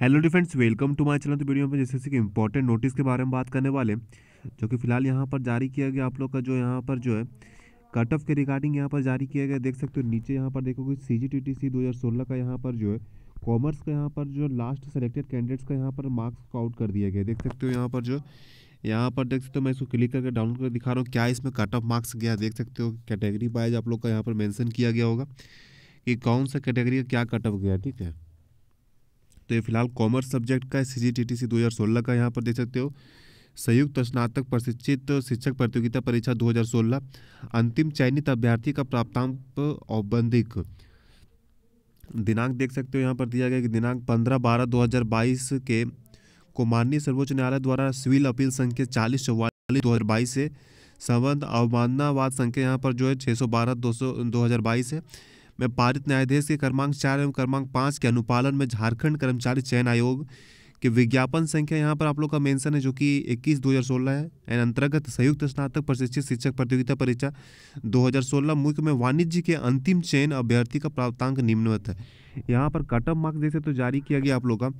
hello dear friends welcome to my channel तो video में जैसे कि इंपॉर्टेंट नोटिस के बारे में बात करने वाले जो कि फिलहाल यहाँ पर जारी किया गया आप लोग का जो यहाँ पर जो है कट ऑफ के रिगार्डिंग यहाँ पर जारी किया गया देख सकते हो नीचे यहाँ पर देखोगे सी जी टी टी सी दो हज़ार सोलह का यहाँ पर जो है कॉमर्स का यहाँ पर जो लास्ट सेलेक्टेड कैंडिडेट्स का यहाँ पर मार्क्स आउट कर दिया गया देख सकते हो यहाँ पर जो यहाँ पर देख सकते हो मैं इसको क्लिक करके डाउनलोड कर दिखा रहा हूँ क्या इसमें कट ऑफ मार्क्स गया देख सकते हो कैटेगरी वाइज आप लोग का यहाँ पर मैंसन किया गया होगा कि कौन सा कैटेगरी का क्या कट ऑफ गया ठीक है तो ये फिलहाल कॉमर्स सब्जेक्ट का सी जी टी टी सी दो हज़ार सोलह का यहाँ पर देख सकते हो संयुक्त स्नातक प्रशिक्षित शिक्षक प्रतियोगिता परीक्षा 2016 अंतिम चयनित अभ्यर्थी का प्राप्तांक औबंधिक दिनांक देख सकते हो यहाँ पर दिया गया कि दिनांक 15 बारह 2022 के को माननीय सर्वोच्च न्यायालय द्वारा सिविल अपील संख्या चालीस चौवालीस दो से संबंध अवमाननावाद संख्या यहाँ पर जो है छः सौ बारह दो सौ दो हज़ार बाईस है में पारित न्यायाधीश के क्रमांक चार एवं क्रमांक पाँच के अनुपालन में झारखंड कर्मचारी चयन आयोग के विज्ञापन संख्या यहाँ पर आप लोग का मेंशन है जो कि 21 सोलह है एंड अंतर्गत संयुक्त स्नातक प्रशिक्षित शिक्षक प्रतियोगिता परीक्षा 2016 मुख्य में वाणिज्य के अंतिम चयन अभ्यर्थी का प्राप्तांक निम्नवत है यहाँ पर कट ऑफ मार्क्स देख सकते जारी किया गया आप लोग का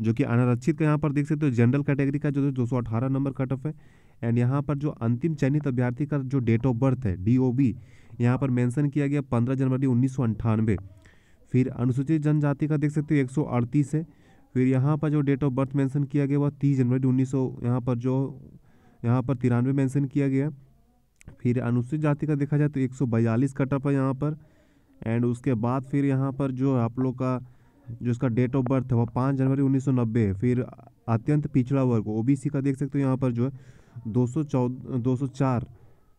जो कि अनारक्षित का यहाँ पर देख सकते हो जनरल कैटेगरी का जो दो नंबर कट ऑफ है एंड यहाँ पर जो अंतिम चयनित अभ्यर्थी का जो डेट ऑफ बर्थ है डी यहाँ पर मेंशन किया गया पंद्रह जनवरी उन्नीस फिर अनुसूचित जनजाति का देख सकते हो एक है फिर यहाँ पर जो डेट ऑफ बर्थ मेंशन किया गया वह तीस जनवरी उन्नीस सौ यहाँ पर जो यहाँ पर तिरानवे मेंशन किया गया फिर अनुसूचित जाति का देखा जाए तो एक सौ बयालीस कटअप है यहाँ पर एंड उसके बाद फिर यहाँ पर जो आप लोग का जो इसका डेट ऑफ बर्थ है वह पाँच जनवरी उन्नीस सौ नब्बे है फिर अत्यंत पिछड़ा वर्ग ओबीसी का देख सकते हो यहाँ पर जो है दो सौ चौदह दो सौ चार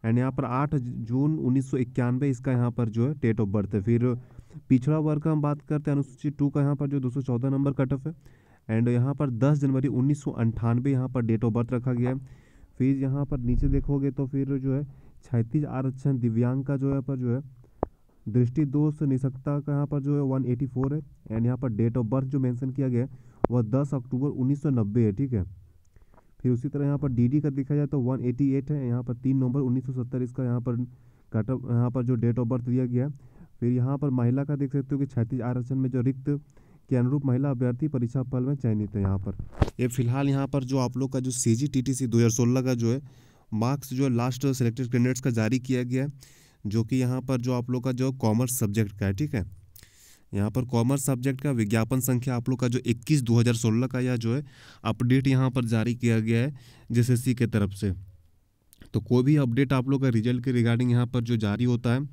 एंड यहाँ पर आठ जून उन्नीस इसका यहाँ पर जो है डेट ऑफ बर्थ है फिर पिछड़ा वर्ग का हम बात करते हैं अनुसूचित टू का यहाँ पर जो दो नंबर कट ऑफ है एंड यहाँ पर 10 जनवरी उन्नीस सौ अंठानवे यहाँ पर डेट ऑफ बर्थ रखा गया है फिर यहाँ पर नीचे देखोगे तो फिर जो है छैतीस आरक्षण दिव्यांग का जो है पर जो है दृष्टि दोष निशक्ता का यहाँ पर जो है 184 है एंड यहाँ पर डेट ऑफ बर्थ जो मेंशन किया गया है वह 10 अक्टूबर उन्नीस है ठीक है फिर उसी तरह यहाँ पर डी का देखा जाए तो 188 है यहाँ पर तीन नवंबर 1970 इसका यहाँ पर कटअप यहाँ पर जो डेट ऑफ बर्थ दिया गया फिर यहाँ पर महिला का देख सकते हो कि छत्तीस आरक्षण में जो रिक्त के अनुरूप महिला अभ्यर्थी परीक्षा फल में चयनित है यहाँ पर ये फिलहाल यहाँ पर जो आप लोग का जो सी जी टी टी सी दो हज़ार सोलह का जो है मार्क्स जो लास्ट सेलेक्टेड कैंडिडेट्स का जारी किया गया है जो कि यहाँ पर जो आप लोग का जो कॉमर्स सब्जेक्ट का है ठीक है यहाँ पर कॉमर्स सब्जेक्ट का विज्ञापन संख्या आप लोग का जो 21 2016 का यह जो है अपडेट यहाँ पर जारी किया गया है जेएसएससी के तरफ से तो कोई भी अपडेट आप लोग का रिजल्ट के रिगार्डिंग यहाँ पर जो जारी होता है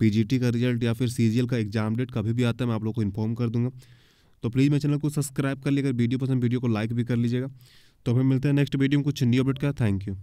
पीजीटी का रिजल्ट या फिर सी का एग्जाम डेट कभी भी आता है मैं आप लोग को इन्फॉर्म कर दूँगा तो प्लीज़ मेरे चैनल को सब्सक्राइब कर लिए वीडियो पसंद वीडियो को लाइक भी कर लीजिएगा तो फिर मिलते हैं नेक्स्ट वीडियो में कुछ न्यू अपडेट का थैंक यू